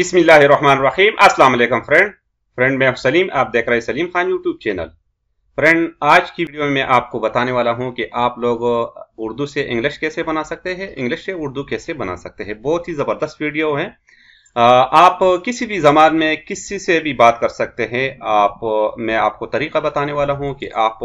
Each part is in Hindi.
बिसमीम अस्सलाम फ्रेंड फ्रेंड मैं सलीम आप देख रहे हैं Salim Khan YouTube channel friend आज की वीडियो में मैं आपको बताने वाला हूं कि आप लोग उर्दू से इंग्लिश कैसे बना सकते हैं इंग्लिश से उर्दू कैसे बना सकते हैं बहुत ही ज़बरदस्त वीडियो है आप किसी भी जमान में किसी से भी बात कर सकते हैं आप मैं आपको तरीका बताने वाला हूँ कि आप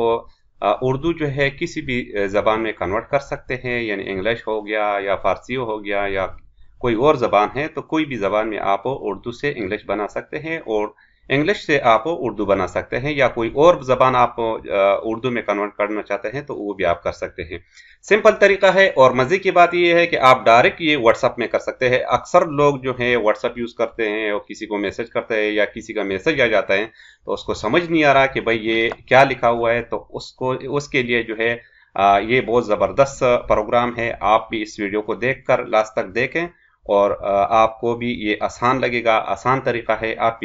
उर्दू जो है किसी भी ज़बान में कन्वर्ट कर सकते हैं यानी इंग्लिश हो गया या फारसी हो गया या कोई और ज़बान है तो कोई भी ज़बान में आप उर्दू से इंग्लिश बना सकते हैं और इंग्लिश से आप उर्दू बना सकते हैं या कोई और ज़बान आप उर्दू में कन्वर्ट करना चाहते हैं तो वो भी आप कर सकते हैं सिंपल तरीका है और मज़े की बात यह है कि आप डायरेक्ट ये व्हाट्सअप में कर सकते हैं अक्सर लोग जो है व्हाट्सअप यूज़ करते हैं और किसी को मैसेज करते हैं या किसी का मैसेज आ जाता है तो उसको समझ नहीं आ रहा कि भाई ये क्या लिखा हुआ है तो उसको उसके लिए जो है ये बहुत ज़बरदस्त प्रोग्राम है आप भी इस वीडियो को देख लास्ट तक देखें और आपको भी ये आसान लगेगा आसान तरीका है आप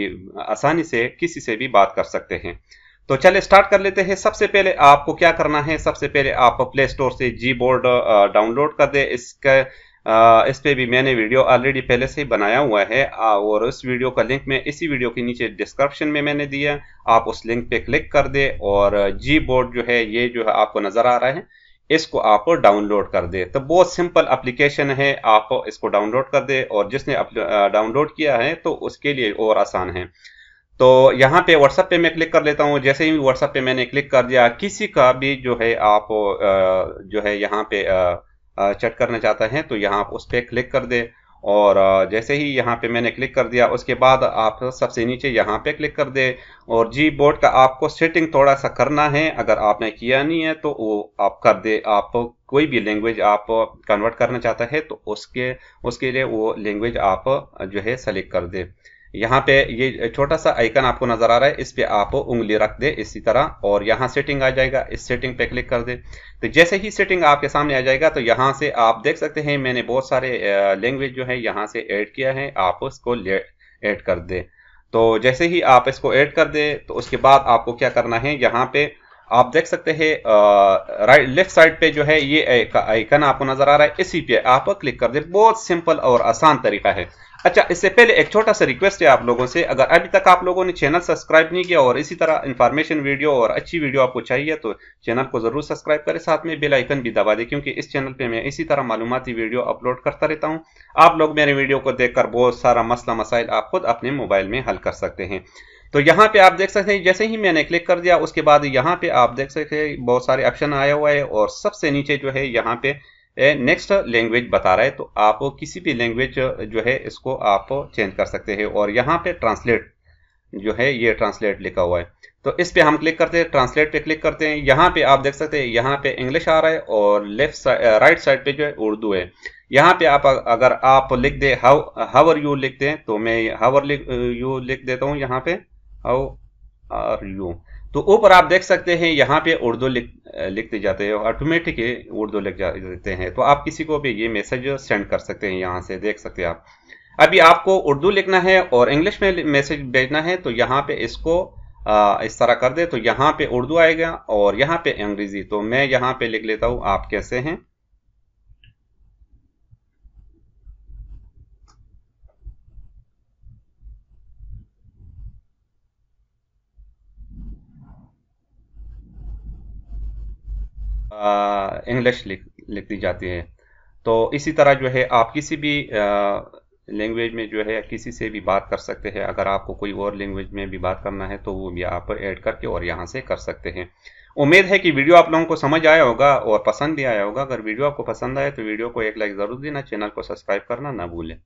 आसानी से किसी से भी बात कर सकते हैं तो चले स्टार्ट कर लेते हैं सबसे पहले आपको क्या करना है सबसे पहले आप प्ले स्टोर से जी बोर्ड डाउनलोड कर दे इसका इस पर भी मैंने वीडियो ऑलरेडी पहले से ही बनाया हुआ है और उस वीडियो का लिंक मैं इसी वीडियो के नीचे डिस्क्रिप्शन में मैंने दिया आप उस लिंक पे क्लिक कर दे और जी बोर्ड जो है ये जो है आपको नज़र आ रहा है इसको आप डाउनलोड कर दे तो बहुत सिंपल एप्लीकेशन है आप इसको डाउनलोड कर दे और जिसने डाउनलोड किया है तो उसके लिए और आसान है तो यहाँ पे व्हाट्सअप पे मैं क्लिक कर लेता हूँ जैसे ही व्हाट्सअप पे मैंने क्लिक कर दिया किसी का भी जो है आप जो है यहाँ पे चेक करना चाहते हैं तो यहाँ उस पर क्लिक कर दे और जैसे ही यहाँ पे मैंने क्लिक कर दिया उसके बाद आप सबसे नीचे यहाँ पे क्लिक कर दे और जी बोर्ड का आपको सेटिंग थोड़ा सा करना है अगर आपने किया नहीं है तो वो आप कर दे आप कोई भी लैंग्वेज आप कन्वर्ट करना चाहता है तो उसके उसके लिए वो लैंग्वेज आप जो है सेलेक्ट कर दे यहाँ पे ये छोटा सा आइकन आपको नजर आ रहा है इस पे आप उंगली रख दे इसी तरह और यहाँ सेटिंग आ जाएगा इस सेटिंग पे क्लिक कर दे तो जैसे ही सेटिंग आपके सामने आ जाएगा तो यहाँ से आप देख सकते हैं मैंने बहुत सारे लैंग्वेज जो है यहाँ से ऐड किया है आप इसको ऐड कर दे तो जैसे ही आप इसको ऐड कर दे तो उसके बाद आपको क्या करना है यहाँ पे आप देख सकते हैं राइट लेफ्ट साइड पे जो है ये आइकन आपको नजर आ रहा है इसी पे आप क्लिक कर दे बहुत सिंपल और आसान तरीका है अच्छा इससे पहले एक छोटा सा रिक्वेस्ट है आप लोगों से अगर अभी तक आप लोगों ने चैनल सब्सक्राइब नहीं किया और इसी तरह इन्फॉर्मेशन वीडियो और अच्छी वीडियो आपको चाहिए तो चैनल को जरूर सब्सक्राइब करें साथ में बेल आइकन भी दबा दें क्योंकि इस चैनल पे मैं इसी तरह मालूमती वीडियो अपलोड करता रहता हूँ आप लोग मेरे वीडियो को देख बहुत सारा मसला मसाइल आप खुद अपने मोबाइल में हल कर सकते हैं तो यहाँ पे आप देख सकते हैं जैसे ही मैंने क्लिक कर दिया उसके बाद यहाँ पे आप देख सकते हैं बहुत सारे ऑप्शन आया हुआ है और सबसे नीचे जो है यहाँ पे नेक्स्ट लैंग्वेज बता रहा है तो आप किसी भी लैंग्वेज जो है इसको आप चेंज कर सकते हैं और यहाँ पे ट्रांसलेट जो है ये ट्रांसलेट लिखा हुआ है तो इस पे हम क्लिक करते हैं ट्रांसलेट पे क्लिक करते हैं यहाँ पे आप देख सकते हैं यहाँ पे इंग्लिश आ रहा है और लेफ्ट साइड राइट साइड पे जो है उर्दू है यहाँ पे आप अगर आप लिख दे हाउ हावर यू लिखते हैं तो मैं हावर यू लिख देता हूँ यहाँ पे हाउ आर यू तो ऊपर आप देख सकते हैं यहाँ पे उर्दू लिख लिखते जाते हैं ऑटोमेटिक उर्दू लिख जाते हैं तो आप किसी को भी ये मैसेज सेंड कर सकते हैं यहाँ से देख सकते हैं आप अभी आपको उर्दू लिखना है और इंग्लिश में मैसेज भेजना है तो यहाँ पे इसको आ, इस तरह कर दे तो यहाँ पे उर्दू आएगा और यहाँ पे अंग्रेजी तो मैं यहाँ पे लिख लेता हूँ आप कैसे हैं इंग्लिश लिख लिख दी जाती है तो इसी तरह जो है आप किसी भी लैंग्वेज में जो है किसी से भी बात कर सकते हैं अगर आपको कोई और लैंग्वेज में भी बात करना है तो वो भी आप ऐड करके और यहाँ से कर सकते हैं उम्मीद है कि वीडियो आप लोगों को समझ आया होगा और पसंद भी आया होगा अगर वीडियो आपको पसंद आए तो वीडियो को एक लाइक ज़रूर देना चैनल को सब्सक्राइब करना ना भूलें